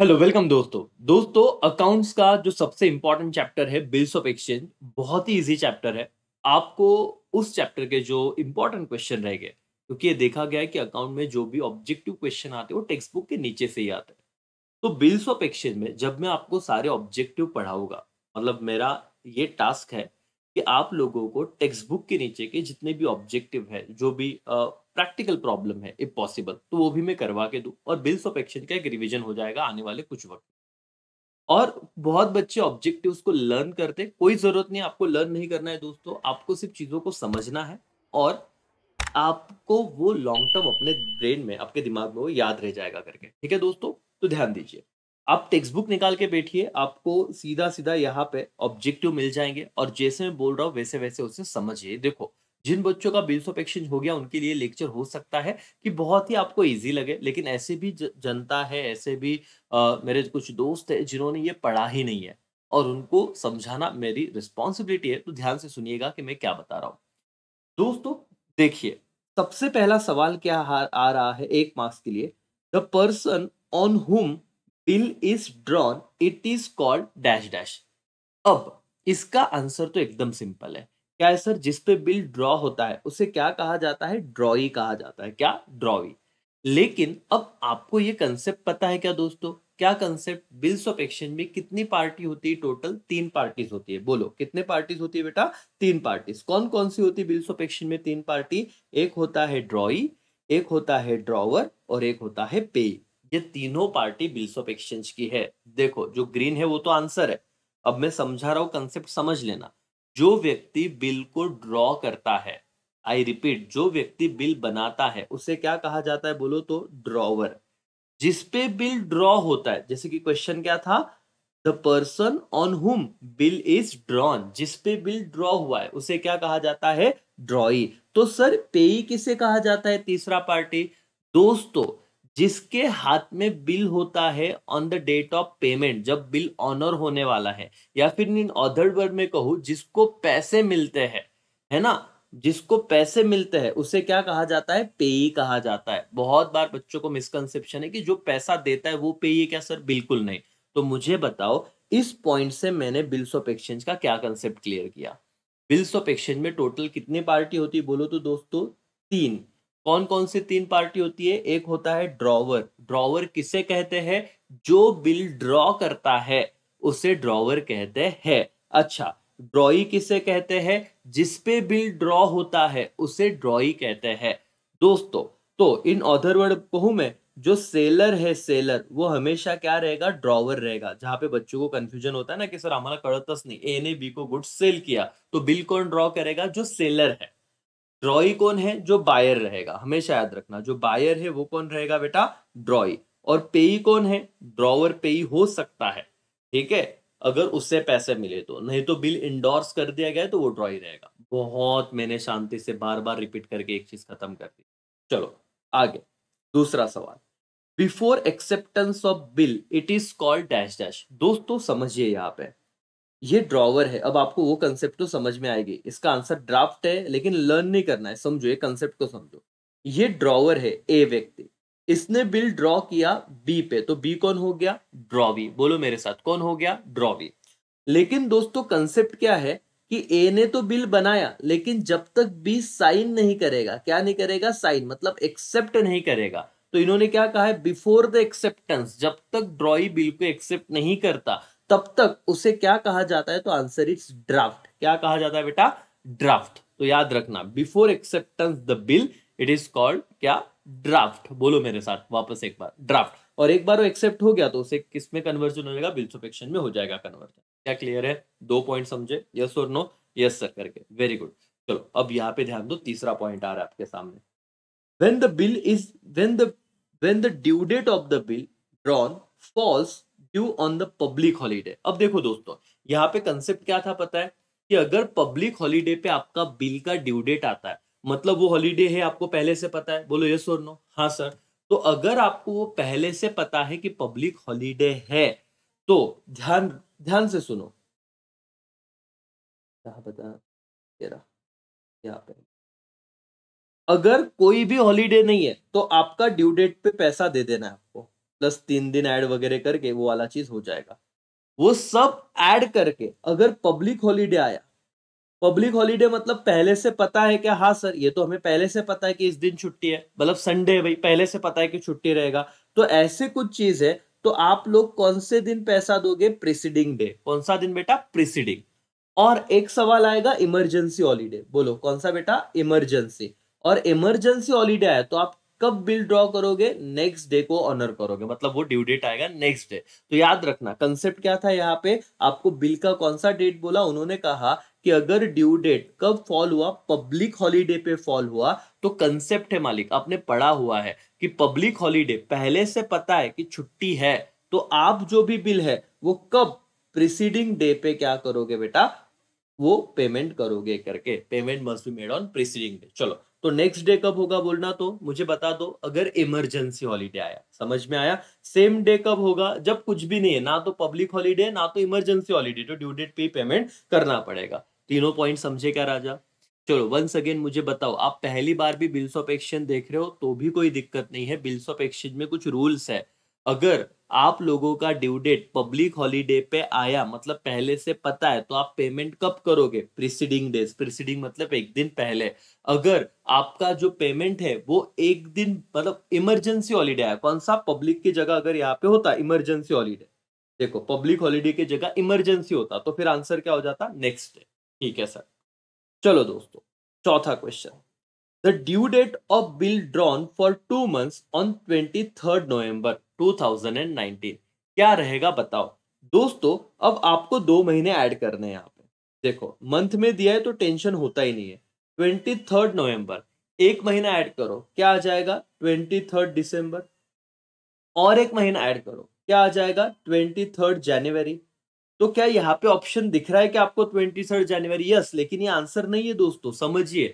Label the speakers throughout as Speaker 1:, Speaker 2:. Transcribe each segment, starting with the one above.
Speaker 1: hello welcome दोस्तों दोस्तों accounts का जो सबसे इंपॉर्टेंट चैप्टर है बिल्स ऑफ एक्सचेंज बहुत ही इजी चैप्टर है आपको उस चैप्टर के जो इंपॉर्टेंट क्वेश्चन रह गए क्योंकि ये देखा गया है कि अकाउंट में जो भी ऑब्जेक्टिव क्वेश्चन आते हैं वो टेक्स्ट बुक के नीचे से ही आते हैं तो बिल्स ऑफ एक्सचेंज में जब मैं आपको सारे ऑब्जेक्टिव पढ़ाऊंगा मतलब मेरा ये टास्क है कि आप लोगों को टेक्स्ट बुक के नीचे के जितने भी ऑब्जेक्टिव है जो भी प्रैक्टिकल प्रॉब्लम है इफ पॉसिबल तो वो भी मैं करवा के दू और बिल्स ऑफ एक्शन का एक रिविजन हो जाएगा आने वाले कुछ वक्त और बहुत बच्चे ऑब्जेक्टिव को लर्न करते कोई जरूरत नहीं आपको लर्न नहीं करना है दोस्तों आपको सिर्फ चीजों को समझना है और आपको वो लॉन्ग टर्म अपने ब्रेन में आपके दिमाग में वो याद रह जाएगा करके ठीक है दोस्तों तो ध्यान दीजिए आप टेक्स्ट बुक निकाल के बैठिए आपको सीधा सीधा यहाँ पे ऑब्जेक्टिव मिल जाएंगे और जैसे मैं बोल रहा हूँ वैसे वैसे उसे समझिए देखो जिन बच्चों का बिल्स ऑफ एक्सचेंज हो गया उनके लिए लेक्चर हो सकता है कि बहुत ही आपको इजी लगे लेकिन ऐसे भी जनता है ऐसे भी आ, मेरे कुछ दोस्त है जिन्होंने ये पढ़ा ही नहीं है और उनको समझाना मेरी रिस्पॉन्सिबिलिटी है तो ध्यान से सुनिएगा कि मैं क्या बता रहा हूँ दोस्तों देखिए सबसे पहला सवाल क्या आ रहा है एक मार्क्स के लिए the person on whom bill is drawn it is called dash dash अब इसका आंसर तो एकदम सिंपल है क्या है सर जिस पे बिल ड्रॉ होता है उसे क्या कहा जाता है ड्रॉई कहा जाता है क्या ड्रॉई लेकिन अब आपको ये कंसेप्ट पता है क्या दोस्तों क्या कंसेप्ट बिल्स ऑफ एक्सचेंज में कितनी पार्टी होती है टोटल तीन पार्टीज होती है बोलो कितने पार्टीज होती है बेटा तीन पार्टीज कौन कौन सी होती है बिल्स ऑफ एक्सचेंज में तीन पार्टी एक होता है ड्रॉई एक होता है ड्रॉवर और एक होता है पे ये तीनों पार्टी बिल्स ऑफ एक्सचेंज की है देखो जो ग्रीन है वो तो आंसर है अब मैं समझा रहा हूँ कंसेप्ट समझ लेना जो व्यक्ति बिल को ड्रॉ करता है आई रिपीट जो व्यक्ति बिल बनाता है उसे क्या कहा जाता है बोलो तो ड्रॉवर जिसपे बिल ड्रॉ होता है जैसे कि क्वेश्चन क्या था the person on whom bill is drawn जिसपे बिल ड्रॉ हुआ है उसे क्या कहा जाता है ड्रॉई तो सर पेई किसे कहा जाता है तीसरा पार्टी दोस्तों जिसके हाथ में बिल होता है on the date of payment जब बिल ऑनर होने वाला है या फिर इन अदर वर्ड में कहूँ जिसको पैसे मिलते हैं है ना जिसको पैसे मिलते हैं उसे क्या कहा जाता है पेई कहा जाता है बहुत बार बच्चों को मिसकंसेप्शन है कि जो पैसा देता है वो पेई है क्या सर बिल्कुल नहीं तो मुझे बताओ इस पॉइंट से मैंने बिल्स ऑफ एक्सचेंज का क्या कंसेप्ट क्लियर किया बिल्स ऑफ एक्सचेंज में टोटल कितनी पार्टी होती है बोलो तो दोस्तों तीन कौन कौन सी तीन पार्टी होती है एक होता है ड्रॉवर ड्रॉवर किसे कहते हैं जो बिल ड्रॉ करता है उसे ड्रॉवर कहते हैं अच्छा ड्रॉई किसे कहते हैं जिसपे बिल ड्रॉ होता है उसे ड्रॉई कहते हैं दोस्तों तो इन ऑथर वर्ड कहूं मैं जो सेलर है सेलर वो हमेशा क्या रहेगा ड्रॉवर रहेगा जहां पे बच्चों को कंफ्यूजन होता है ना कि सर हमारा कळतच नहीं ए ने बी को गुड्स सेल किया तो बिल कौन ड्रॉ करेगा जो सेलर है ड्रॉई कौन है जो बायर रहेगा हमेशा याद रखना जो बायर है वो कौन रहेगा बेटा ड्रॉई और पेई कौन है ड्रॉवर पेई हो सकता है ठीक है अगर उससे पैसे मिले तो नहीं तो बिल इंडोर्स कर दिया गया तो वो ड्रॉई रहेगा बहुत मैंने शांति से बार बार रिपीट करके एक चीज खत्म कर दी चलो आगे दूसरा सवाल before acceptance of bill it is called dash dash दोस्तों समझिए यहाँ पे ये ड्रॉवर है अब आपको वो कंसेप्ट तो समझ में आएगी इसका आंसर ड्राफ्ट है लेकिन लर्न नहीं करना है समझो ये कंसेप्ट को समझो ये ड्रॉवर है ए व्यक्ति इसने बिल ड्रॉ किया बी पे तो बी कौन हो गया ड्रॉवी बोलो मेरे साथ कौन हो गया ड्रॉवी लेकिन दोस्तों कंसेप्ट क्या है कि ए ने तो बिल बनाया लेकिन जब तक बी साइन नहीं करेगा क्या नहीं करेगा साइन मतलब एक्सेप्ट नहीं करेगा तो इन्होंने क्या कहा है बिफोर द एक्सेप्टेंस जब तक ड्रॉई बिल को एक्सेप्ट नहीं करता तब तक उसे क्या कहा जाता है तो आंसर इज ड्राफ्ट क्या कहा जाता है बेटा ड्राफ्ट तो याद रखना before acceptance the bill it is called क्या ड्राफ्ट बोलो मेरे साथ वापस एक बार ड्राफ्ट और एक बार वो एक्सेप्ट हो गया तो उसे किस में कन्वर्जन हो जाएगा बिल्स ऑफ एक्शन में हो जाएगा कन्वर्जन क्या क्लियर है दो पॉइंट समझे यस और नो यस सर करके वेरी गुड चलो अब यहाँ पे ध्यान दो तीसरा पॉइंट आ रहा है आपके सामने when the bill is when the when the due date of the bill drawn falls due on the public holiday अब देखो दोस्तों यहाँ पे कंसेप्ट क्या था पता है कि अगर पब्लिक हॉलीडे पे आपका बिल का ड्यू डेट आता है मतलब वो हॉलीडे है आपको पहले से पता है बोलो यस और नो हाँ सर तो अगर आपको वो पहले से पता है कि पब्लिक हॉलीडे है तो ध्यान ध्यान से सुनो बता तेरा यहाँ पे अगर कोई भी हॉलीडे नहीं है तो आपका ड्यू डेट पे पैसा दे देना है आपको प्लस तीन दिन ऐड वगैरह करके वो वाला चीज हो जाएगा वो सब ऐड करके अगर पब्लिक हॉलीडे आया पब्लिक हॉलीडे मतलब पहले से पता है कि हाँ सर ये तो हमें पहले से पता है कि इस दिन छुट्टी है मतलब संडे है भाई पहले से पता है कि छुट्टी रहेगा तो ऐसे कुछ चीज है तो आप लोग कौन से दिन पैसा दोगे प्रिसीडिंग डे कौन सा दिन बेटा प्रिसीडिंग और एक सवाल आएगा इमरजेंसी हॉलीडे बोलो कौन सा बेटा इमरजेंसी और इमरजेंसी हॉलीडे आया तो आप कब बिल ड्रॉ करोगे नेक्स्ट डे को ऑनर करोगे मतलब वो ड्यू डेट आएगा नेक्स्ट डे तो याद रखना कंसेप्ट क्या था यहाँ पे आपको बिल का कौन सा डेट बोला उन्होंने कहा कि अगर ड्यू डेट कब फॉल हुआ पब्लिक हॉलीडे पे फॉल हुआ तो कंसेप्ट है मालिक आपने पढ़ा हुआ है कि पब्लिक हॉलीडे पहले से पता है कि छुट्टी है तो आप जो भी बिल है वो कब प्रिसीडिंग डे पे क्या करोगे बेटा वो पेमेंट करोगे करके payment must be made on preceding day चलो तो नेक्स्ट डे कब होगा बोलना तो मुझे बता दो अगर इमरजेंसी हॉलीडे आया समझ में आया सेम डे कब होगा जब कुछ भी नहीं है ना तो पब्लिक हॉलीडे ना तो इमरजेंसी हॉलीडे तो ड्यू डेट पे पेमेंट करना पड़ेगा तीनों पॉइंट समझे क्या राजा चलो वंस अगेन मुझे बताओ आप पहली बार भी बिल्स ऑफ एक्सचेंज देख रहे हो तो भी कोई दिक्कत नहीं है बिल्स ऑफ एक्सचेंज में कुछ रूल्स है अगर आप लोगों का ड्यू डेट पब्लिक हॉलीडे पे आया मतलब पहले से पता है तो आप पेमेंट कब करोगे प्रिसीडिंग डेज प्रिसीडिंग मतलब एक दिन पहले अगर आपका जो पेमेंट है वो एक दिन मतलब इमरजेंसी हॉलीडे है कौन सा पब्लिक की जगह अगर यहाँ पे होता इमरजेंसी हॉलीडे देखो पब्लिक हॉलीडे की जगह इमरजेंसी होता तो फिर आंसर क्या हो जाता नेक्स्ट डे ठीक है सर चलो दोस्तों चौथा question the due date of bill drawn for two months on twenty third November 2019 क्या रहेगा बताओ दोस्तों अब आपको दो महीने ऐड करने हैं यहाँ पे देखो मंथ में दिया है तो टेंशन होता ही नहीं है ट्वेंटी थर्ड नवम्बर एक महीना ऐड करो क्या आ जाएगा ट्वेंटी थर्ड दिसंबर और एक महीना ऐड करो क्या आ जाएगा ट्वेंटी थर्ड जनवरी तो क्या यहाँ पे ऑप्शन दिख रहा है कि आपको ट्वेंटी थर्ड जनवरी यस लेकिन ये आंसर नहीं है दोस्तों समझिए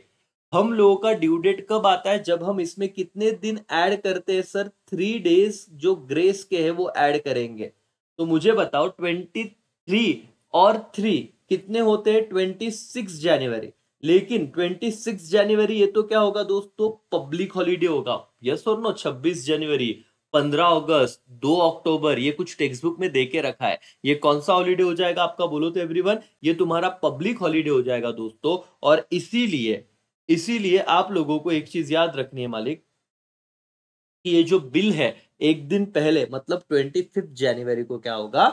Speaker 1: हम लोगों का ड्यू डेट कब आता है जब हम इसमें कितने दिन ऐड करते हैं सर थ्री डेज जो ग्रेस के है वो ऐड करेंगे तो मुझे बताओ ट्वेंटी थ्री और थ्री कितने होते हैं ट्वेंटी सिक्स जनवरी लेकिन ट्वेंटी सिक्स जनवरी ये तो क्या होगा दोस्तों पब्लिक हॉलीडे होगा यस और नो छब्बीस जनवरी पंद्रह अगस्त दो अक्टूबर ये कुछ टेक्स्ट बुक में देके रखा है ये कौन सा हॉलीडे हो जाएगा आपका बोलो तो एवरीवन ये तुम्हारा पब्लिक हॉलीडे हो जाएगा दोस्तों और इसीलिए इसीलिए आप लोगों को एक चीज याद रखनी है मालिक कि ये जो बिल है एक दिन पहले मतलब ट्वेंटी फिफ्थ जनवरी को क्या होगा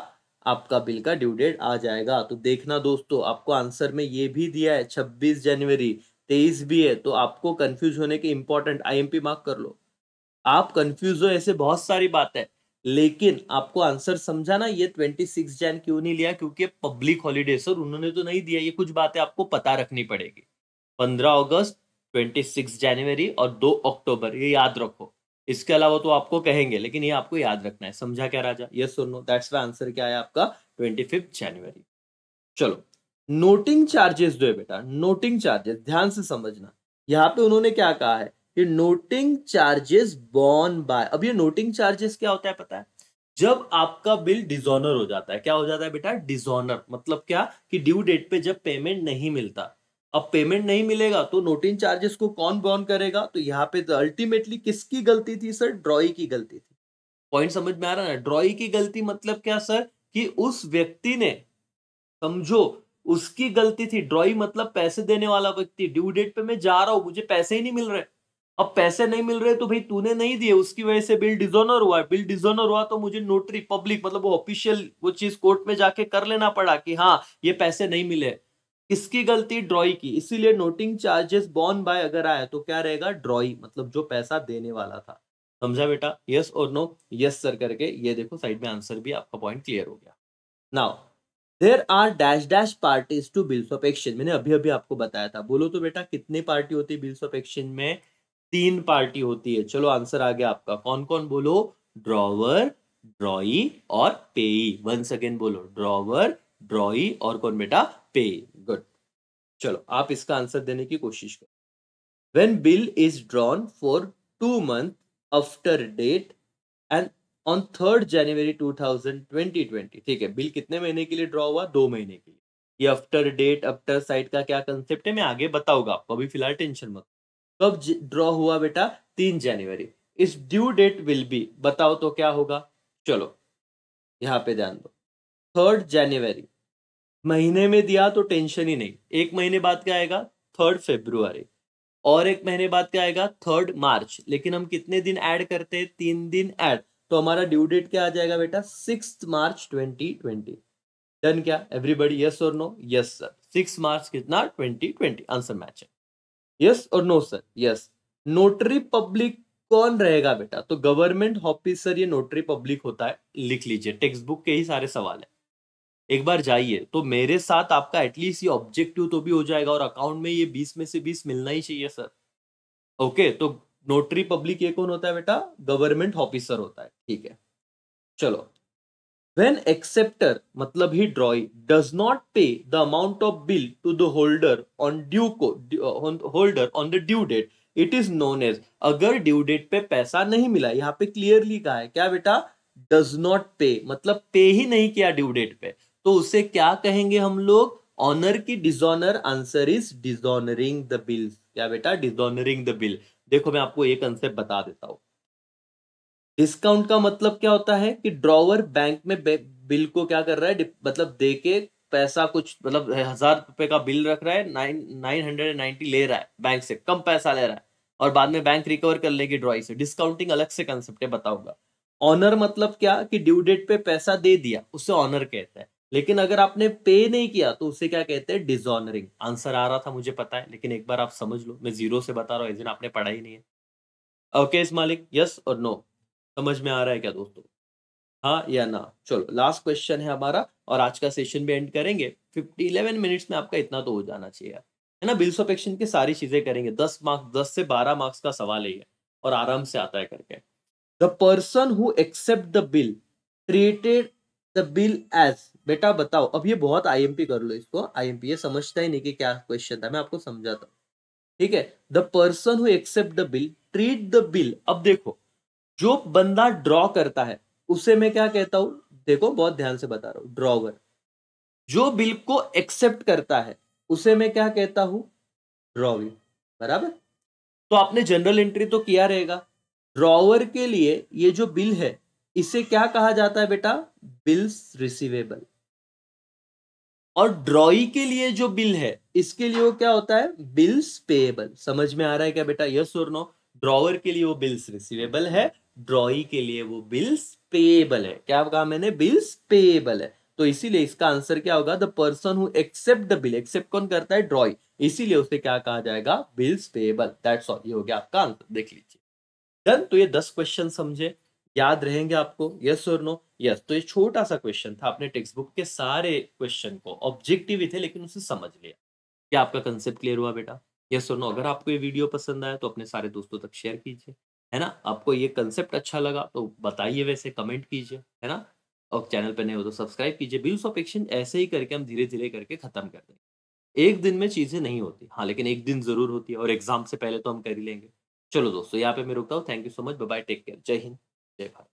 Speaker 1: आपका बिल का ड्यू डेट आ जाएगा तो देखना दोस्तों आपको आंसर में ये भी दिया है छब्बीस जनवरी तेईस भी है तो आपको कंफ्यूज होने के इंपॉर्टेंट आईएमपी मार्क कर लो आप कंफ्यूज हो ऐसे बहुत सारी बात है लेकिन आपको आंसर समझा ना ये ट्वेंटी सिक्स जैन क्यों नहीं लिया क्योंकि पब्लिक हॉलीडे सर उन्होंने तो नहीं दिया ये कुछ बातें आपको पता रखनी पड़ेगी पंद्रह अगस्त ट्वेंटी सिक्स जनवरी और दो अक्टूबर ये याद रखो इसके अलावा तो आपको कहेंगे लेकिन ये आपको याद रखना है समझा क्या राजा यस सुनो दैट्स द आंसर क्या है आपका ट्वेंटी फिफ्थ जनवरी चलो नोटिंग चार्जेस दो बेटा नोटिंग चार्जेस ध्यान से समझना यहाँ पे उन्होंने क्या कहा है कि नोटिंग चार्जेस बॉर्न बाय अब ये नोटिंग चार्जेस क्या होता है पता है जब आपका बिल डिजोनर हो जाता है क्या हो जाता है बेटा डिजोनर मतलब क्या कि ड्यू डेट पे जब पेमेंट नहीं मिलता अब पेमेंट नहीं मिलेगा तो नोटिंग चार्जेस को कौन बॉन करेगा तो यहाँ पे तो अल्टीमेटली किसकी गलती थी सर ड्रॉई की गलती थी पॉइंट समझ में आ रहा ना ड्रॉई की गलती मतलब क्या सर कि उस व्यक्ति ने समझो उसकी गलती थी ड्रॉई मतलब पैसे देने वाला व्यक्ति ड्यू डेट पे मैं जा रहा हूं मुझे पैसे ही नहीं मिल रहे अब पैसे नहीं मिल रहे तो भाई तूने नहीं दिए उसकी वजह से बिल डिजोनर हुआ बिल डिजोनर हुआ तो मुझे नोटरी पब्लिक मतलब वो ऑफिशियल वो चीज कोर्ट में जाके कर लेना पड़ा कि हाँ ये पैसे नहीं मिले किसकी गलती ड्रॉई की इसीलिए नोटिंग चार्जेस बॉर्न बाय अगर आया तो क्या रहेगा ड्रॉई मतलब जो पैसा देने वाला था समझा बेटा यस और नो यस सर करके ये देखो साइड में आंसर भी आपका पॉइंट क्लियर हो गया now there are dash dash parties to bills of exchange मैंने अभी अभी आपको बताया था बोलो तो बेटा कितनी पार्टी होती है बिल्स ऑफ एक्सचेंज में तीन पार्टी होती है चलो आंसर आ गया आपका कौन कौन बोलो ड्रॉवर ड्रॉई और पेई वंस अगेन बोलो ड्रॉवर ड्रॉई और कौन बेटा पे गुड चलो आप इसका आंसर देने की कोशिश करो when bill is drawn for two month after date and on third January twenty ठीक है बिल कितने महीने के लिए ड्रॉ हुआ दो महीने के लिए ये आफ्टर डेट आफ्टर साइड का क्या कंसेप्ट है मैं आगे बताऊंगा आपको अभी फिलहाल टेंशन मत कब ड्रॉ हुआ बेटा तीन जनवरी इस ड्यू डेट विल बी बताओ तो क्या होगा चलो यहाँ पे ध्यान दो थर्ड जनवरी महीने में दिया तो टेंशन ही नहीं एक महीने बाद क्या आएगा थर्ड फेब्रुआरी और एक महीने बाद क्या आएगा थर्ड मार्च लेकिन हम कितने दिन ऐड करते हैं तीन दिन ऐड तो हमारा ड्यू डेट क्या आ जाएगा बेटा six March twenty twenty done क्या एवरीबडी यस और no yes sir six March कितना ट्वेंटी ट्वेंटी आंसर मैच है यस और no sir yes notary public कौन रहेगा बेटा तो गवर्नमेंट ऑफिसर ये नोटरी पब्लिक होता है लिख लीजिए टेक्स्ट बुक के ही सारे सवाल है एक बार जाइए तो मेरे साथ आपका एटलीस्ट ये ऑब्जेक्टिव तो भी हो जाएगा और अकाउंट में ये बीस में से बीस मिलना ही चाहिए सर ओके तो नोटरी पब्लिक ये कौन होता है बेटा गवर्नमेंट ऑफिसर होता है ठीक है चलो वेन एक्सेप्टर मतलब he drawee does not pay the amount of bill to the holder on due को holder on the due date it is known as अगर ड्यू डेट पे पैसा नहीं मिला यहाँ पे क्लियरली कहा है क्या बेटा डज नॉट पे मतलब पे ही नहीं किया ड्यू डेट पे तो उसे क्या कहेंगे हम लोग ऑनर की dishonour answer is dishonouring the bill क्या बेटा डिजोनरिंग द बिल देखो मैं आपको एक कंसेप्ट बता देता हूं डिस्काउंट का मतलब क्या होता है कि ड्रॉवर बैंक में बिल को क्या कर रहा है मतलब दे के पैसा कुछ मतलब हजार रुपए का बिल रख रहा है nine nine hundred and ninety ले रहा है बैंक से कम पैसा ले रहा है और बाद में बैंक रिकवर कर लेगी ड्रॉइंग से डिस्काउंटिंग अलग से कंसेप्ट है बताऊंगा ऑनर मतलब क्या कि ड्यू डेट पे पैसा दे दिया उसे ऑनर कहता है लेकिन अगर आपने पे नहीं किया तो उसे क्या कहते हैं डिजॉनरिंग आंसर आ रहा था मुझे पता है लेकिन एक बार आप समझ लो मैं जीरो से बता रहा हूँ आपने पढ़ा ही नहीं है ओके इस मालिक यस और नो समझ में आ रहा है क्या दोस्तों हाँ या ना चलो लास्ट क्वेश्चन है हमारा और आज का सेशन भी एंड करेंगे फिफ्टी इलेवन मिनट्स में आपका इतना तो हो जाना चाहिए है ना बिल्स ऑफ एक्शन की सारी चीजें करेंगे दस मार्क्स दस से बारह मार्क्स का सवाल है और आराम से आता है करके the person who accept the bill treated the bill as बेटा बताओ अब ये बहुत आईएमपी कर लो इसको आईएमपी ये समझता ही नहीं कि क्या क्वेश्चन था मैं आपको समझाता हूँ ठीक है the person who accept the bill treat the bill अब देखो जो बंदा ड्रॉ करता है उसे मैं क्या कहता हूं देखो बहुत ध्यान से बता रहा हूं ड्रॉवर जो बिल को एक्सेप्ट करता है उसे मैं क्या कहता हूं ड्रॉविंग बराबर तो आपने जनरल एंट्री तो किया रहेगा ड्रॉवर के लिए ये जो बिल है इसे क्या कहा जाता है बेटा बिल्स रिसीवेबल और ड्रॉई के लिए जो बिल है इसके लिए वो क्या होता है बिल्स पेएबल समझ में आ रहा है क्या बेटा यस और नो ड्रॉवर के लिए वो बिल्स रिसीवेबल है ड्रॉई के लिए वो बिल्स पेएबल है क्या कहा मैंने बिल्स पेएबल है तो इसीलिए इसका आंसर क्या होगा the person who accept the bill accept कौन करता है ड्रॉई इसीलिए उसे क्या कहा जाएगा बिल्स पेएबल दैट्स ऑल ये हो गया आपका आंसर देख लीजिए डन तो ये दस क्वेश्चन समझे याद रहेंगे आपको यस और नो यस तो ये छोटा सा क्वेश्चन था आपने टेक्स्ट बुक के सारे क्वेश्चन को ऑब्जेक्टिव ही थे लेकिन उसे समझ लिया क्या आपका कंसेप्ट क्लियर हुआ बेटा यस और नो अगर आपको ये वीडियो पसंद आया तो अपने सारे दोस्तों तक शेयर कीजिए है ना आपको ये कंसेप्ट अच्छा लगा तो बताइए वैसे कमेंट कीजिए है ना और चैनल पर नहीं हो तो सब्सक्राइब कीजिए बिल्स ऑफ एक्शन ऐसे ही करके हम धीरे धीरे करके खत्म कर देंगे एक दिन में चीज़ें नहीं होती हाँ लेकिन एक दिन ज़रूर होती है और एग्जाम से पहले तो हम कर ही लेंगे चलो दोस्तों यहाँ पे मैं रुकता हूँ thank you so much bye take care जय हिंद j